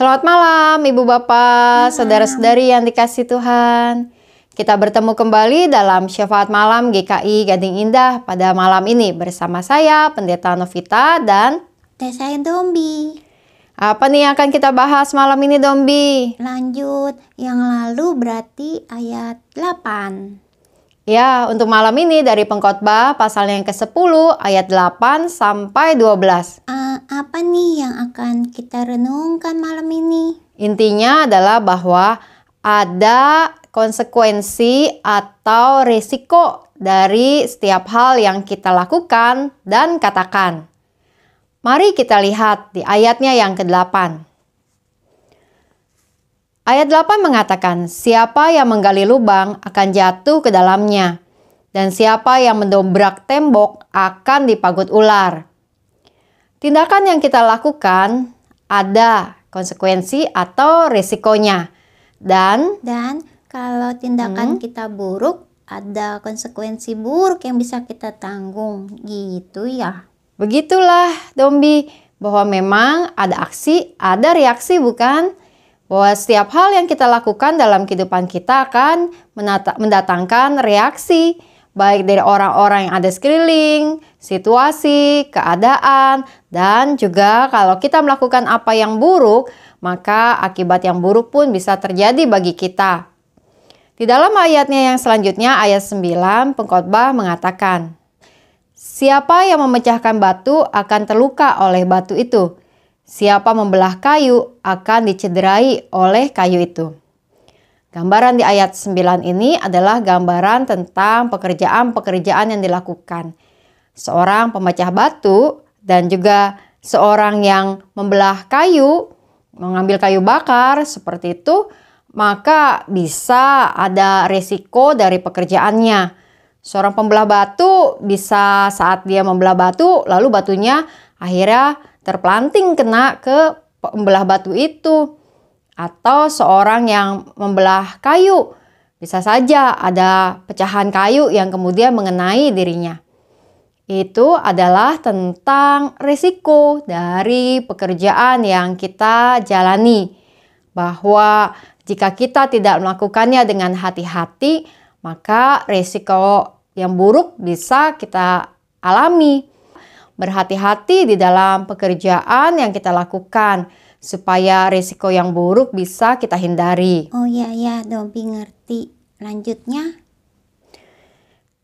Selamat malam Ibu Bapak, Saudara-saudari yang dikasih Tuhan. Kita bertemu kembali dalam Syafaat Malam GKI Gading Indah pada malam ini bersama saya Pendeta Novita dan saya Dombi. Apa nih yang akan kita bahas malam ini Dombi? Lanjut, yang lalu berarti ayat 8. Ya, untuk malam ini dari pengkhotbah pasal yang ke-10 ayat 8 sampai 12. Uh, eh, apa nih yang akan kita renungkan malam ini? Intinya adalah bahwa ada konsekuensi atau risiko dari setiap hal yang kita lakukan dan katakan. Mari kita lihat di ayatnya yang ke-8. Ayat 8 mengatakan, siapa yang menggali lubang akan jatuh ke dalamnya, dan siapa yang mendobrak tembok akan dipagut ular. Tindakan yang kita lakukan ada konsekuensi atau resikonya Dan dan kalau tindakan hmm, kita buruk, ada konsekuensi buruk yang bisa kita tanggung gitu ya. Begitulah, Dombi, bahwa memang ada aksi, ada reaksi bukan? bahwa setiap hal yang kita lakukan dalam kehidupan kita akan mendatangkan reaksi baik dari orang-orang yang ada sekeliling, situasi, keadaan, dan juga kalau kita melakukan apa yang buruk, maka akibat yang buruk pun bisa terjadi bagi kita. Di dalam ayatnya yang selanjutnya, ayat 9, pengkhotbah mengatakan, Siapa yang memecahkan batu akan terluka oleh batu itu, Siapa membelah kayu akan dicederai oleh kayu itu. Gambaran di ayat 9 ini adalah gambaran tentang pekerjaan-pekerjaan yang dilakukan. Seorang pemecah batu dan juga seorang yang membelah kayu, mengambil kayu bakar seperti itu, maka bisa ada resiko dari pekerjaannya. Seorang pembelah batu bisa saat dia membelah batu, lalu batunya akhirnya terpelanting kena ke pembelah batu itu atau seorang yang membelah kayu. Bisa saja ada pecahan kayu yang kemudian mengenai dirinya. Itu adalah tentang risiko dari pekerjaan yang kita jalani. Bahwa jika kita tidak melakukannya dengan hati-hati, maka risiko yang buruk bisa kita alami berhati-hati di dalam pekerjaan yang kita lakukan supaya risiko yang buruk bisa kita hindari. Oh iya ya, Dobi ngerti. Lanjutnya.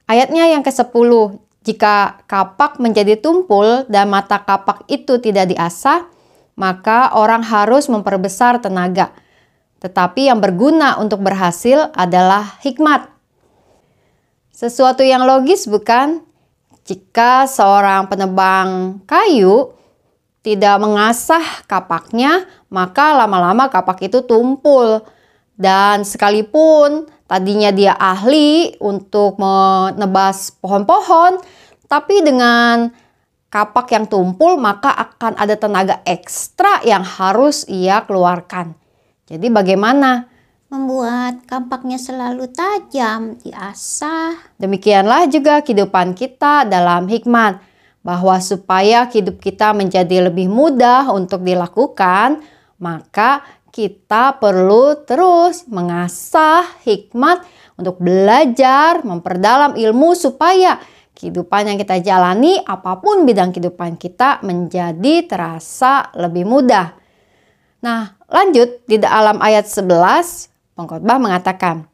Ayatnya yang ke-10. Jika kapak menjadi tumpul dan mata kapak itu tidak diasah, maka orang harus memperbesar tenaga. Tetapi yang berguna untuk berhasil adalah hikmat. Sesuatu yang logis bukan? Jika seorang penebang kayu tidak mengasah kapaknya, maka lama-lama kapak itu tumpul. Dan sekalipun tadinya dia ahli untuk menebas pohon-pohon, tapi dengan kapak yang tumpul maka akan ada tenaga ekstra yang harus ia keluarkan. Jadi bagaimana? membuat kampaknya selalu tajam, diasah. Demikianlah juga kehidupan kita dalam hikmat, bahwa supaya hidup kita menjadi lebih mudah untuk dilakukan, maka kita perlu terus mengasah hikmat untuk belajar, memperdalam ilmu supaya kehidupan yang kita jalani, apapun bidang kehidupan kita menjadi terasa lebih mudah. Nah, lanjut di dalam ayat 11, Pengkhotbah mengatakan,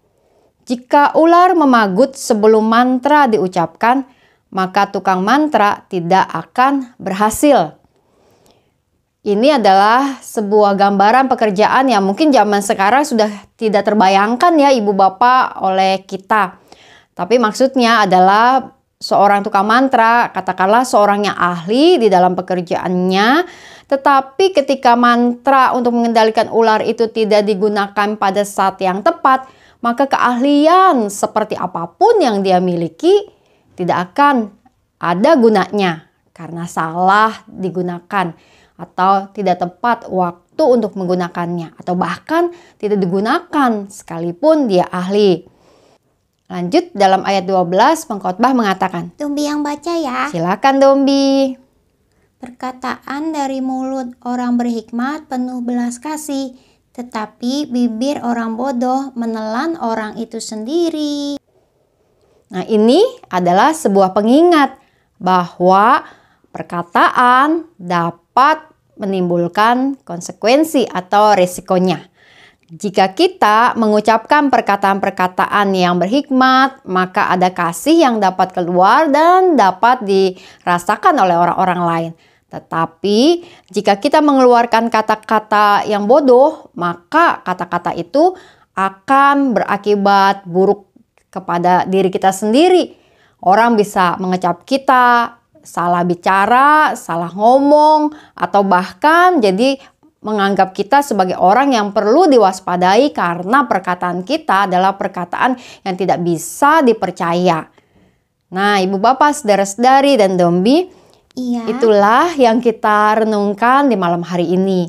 jika ular memagut sebelum mantra diucapkan, maka tukang mantra tidak akan berhasil. Ini adalah sebuah gambaran pekerjaan yang mungkin zaman sekarang sudah tidak terbayangkan ya ibu bapak oleh kita. Tapi maksudnya adalah seorang tukang mantra, katakanlah seorang yang ahli di dalam pekerjaannya, tetapi ketika mantra untuk mengendalikan ular itu tidak digunakan pada saat yang tepat, maka keahlian seperti apapun yang dia miliki tidak akan ada gunanya karena salah digunakan atau tidak tepat waktu untuk menggunakannya atau bahkan tidak digunakan sekalipun dia ahli. Lanjut dalam ayat 12 pengkhotbah mengatakan, "Dombi yang baca ya." Silakan Dombi. Perkataan dari mulut orang berhikmat penuh belas kasih, tetapi bibir orang bodoh menelan orang itu sendiri. Nah, ini adalah sebuah pengingat bahwa perkataan dapat menimbulkan konsekuensi atau risikonya. Jika kita mengucapkan perkataan-perkataan yang berhikmat, maka ada kasih yang dapat keluar dan dapat dirasakan oleh orang-orang lain. Tetapi jika kita mengeluarkan kata-kata yang bodoh, maka kata-kata itu akan berakibat buruk kepada diri kita sendiri. Orang bisa mengecap kita, salah bicara, salah ngomong, atau bahkan jadi menganggap kita sebagai orang yang perlu diwaspadai karena perkataan kita adalah perkataan yang tidak bisa dipercaya. Nah, ibu bapak, saudara-saudari, dan dombi, Iya. Itulah yang kita renungkan di malam hari ini.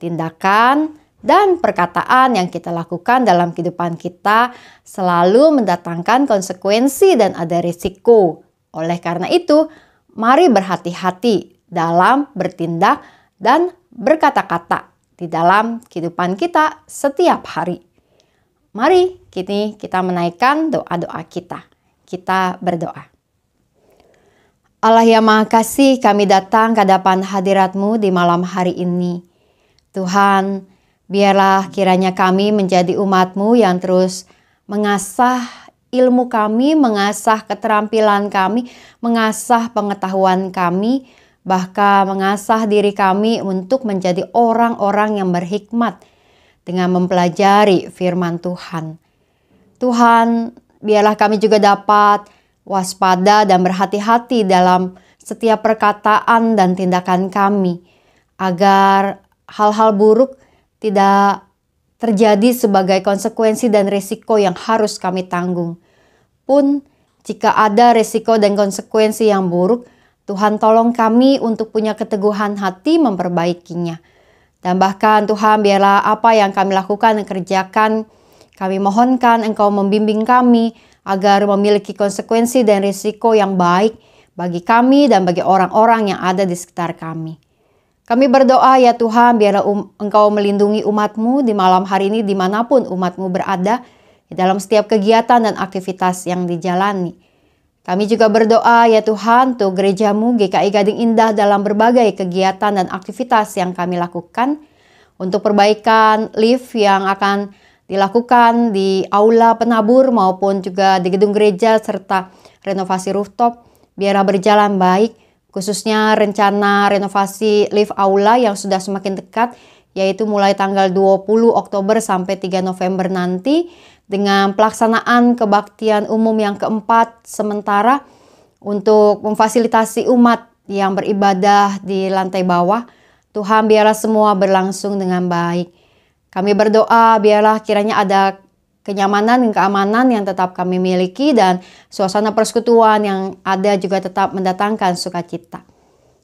Tindakan dan perkataan yang kita lakukan dalam kehidupan kita selalu mendatangkan konsekuensi dan ada risiko. Oleh karena itu, mari berhati-hati dalam bertindak dan berkata-kata di dalam kehidupan kita setiap hari. Mari kini kita menaikkan doa-doa kita. Kita berdoa. Allah yang Maha Kasih, kami datang ke hadapan hadiratmu di malam hari ini. Tuhan, biarlah kiranya kami menjadi umatmu yang terus mengasah ilmu kami, mengasah keterampilan kami, mengasah pengetahuan kami, bahkan mengasah diri kami untuk menjadi orang-orang yang berhikmat dengan mempelajari firman Tuhan. Tuhan, biarlah kami juga dapat waspada dan berhati-hati dalam setiap perkataan dan tindakan kami, agar hal-hal buruk tidak terjadi sebagai konsekuensi dan risiko yang harus kami tanggung. Pun, jika ada risiko dan konsekuensi yang buruk, Tuhan tolong kami untuk punya keteguhan hati memperbaikinya. Dan bahkan Tuhan biarlah apa yang kami lakukan dan kerjakan, kami mohonkan Engkau membimbing kami, agar memiliki konsekuensi dan risiko yang baik bagi kami dan bagi orang-orang yang ada di sekitar kami. Kami berdoa ya Tuhan biarlah um, Engkau melindungi umatmu di malam hari ini dimanapun umatmu berada di dalam setiap kegiatan dan aktivitas yang dijalani. Kami juga berdoa ya Tuhan untuk gerejamu GKI Gading Indah dalam berbagai kegiatan dan aktivitas yang kami lakukan untuk perbaikan lift yang akan dilakukan di aula penabur maupun juga di gedung gereja serta renovasi rooftop biara berjalan baik khususnya rencana renovasi lift aula yang sudah semakin dekat yaitu mulai tanggal 20 Oktober sampai 3 November nanti dengan pelaksanaan kebaktian umum yang keempat sementara untuk memfasilitasi umat yang beribadah di lantai bawah. Tuhan biarlah semua berlangsung dengan baik. Kami berdoa biarlah kiranya ada kenyamanan dan keamanan yang tetap kami miliki dan suasana persekutuan yang ada juga tetap mendatangkan sukacita.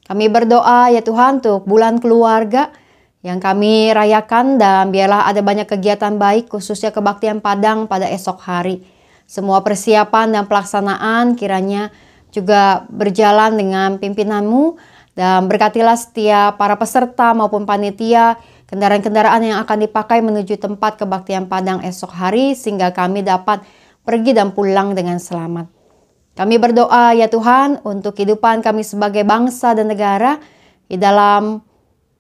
Kami berdoa ya Tuhan untuk bulan keluarga yang kami rayakan dan biarlah ada banyak kegiatan baik khususnya kebaktian Padang pada esok hari. Semua persiapan dan pelaksanaan kiranya juga berjalan dengan pimpinanmu dan berkatilah setiap para peserta maupun panitia kendaraan-kendaraan yang akan dipakai menuju tempat kebaktian Padang esok hari sehingga kami dapat pergi dan pulang dengan selamat. Kami berdoa ya Tuhan untuk kehidupan kami sebagai bangsa dan negara di dalam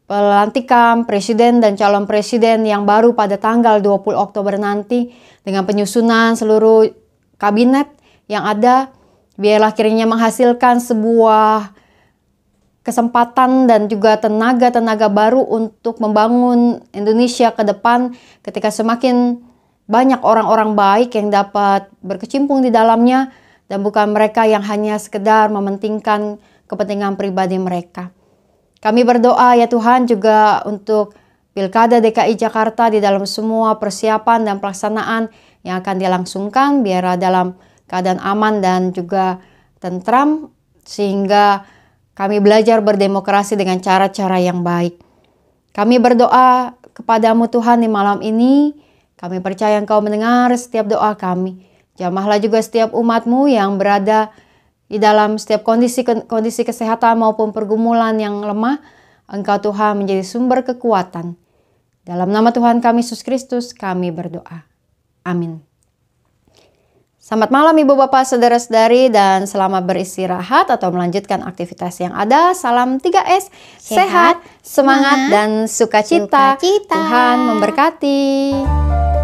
pelantikan presiden dan calon presiden yang baru pada tanggal 20 Oktober nanti dengan penyusunan seluruh kabinet yang ada biarlah kiranya menghasilkan sebuah kesempatan dan juga tenaga-tenaga baru untuk membangun Indonesia ke depan ketika semakin banyak orang-orang baik yang dapat berkecimpung di dalamnya dan bukan mereka yang hanya sekedar mementingkan kepentingan pribadi mereka. Kami berdoa ya Tuhan juga untuk Pilkada DKI Jakarta di dalam semua persiapan dan pelaksanaan yang akan dilangsungkan biar dalam keadaan aman dan juga tentram sehingga kami belajar berdemokrasi dengan cara-cara yang baik. Kami berdoa kepadamu Tuhan di malam ini. Kami percaya Engkau mendengar setiap doa kami. Jamahlah juga setiap umatmu yang berada di dalam setiap kondisi kondisi kesehatan maupun pergumulan yang lemah. Engkau Tuhan menjadi sumber kekuatan. Dalam nama Tuhan kami Yesus Kristus kami berdoa. Amin. Selamat malam Ibu Bapak Saudara-saudari dan selamat beristirahat atau melanjutkan aktivitas yang ada. Salam 3S, sehat, sehat semangat, dan sukacita. sukacita. Tuhan memberkati.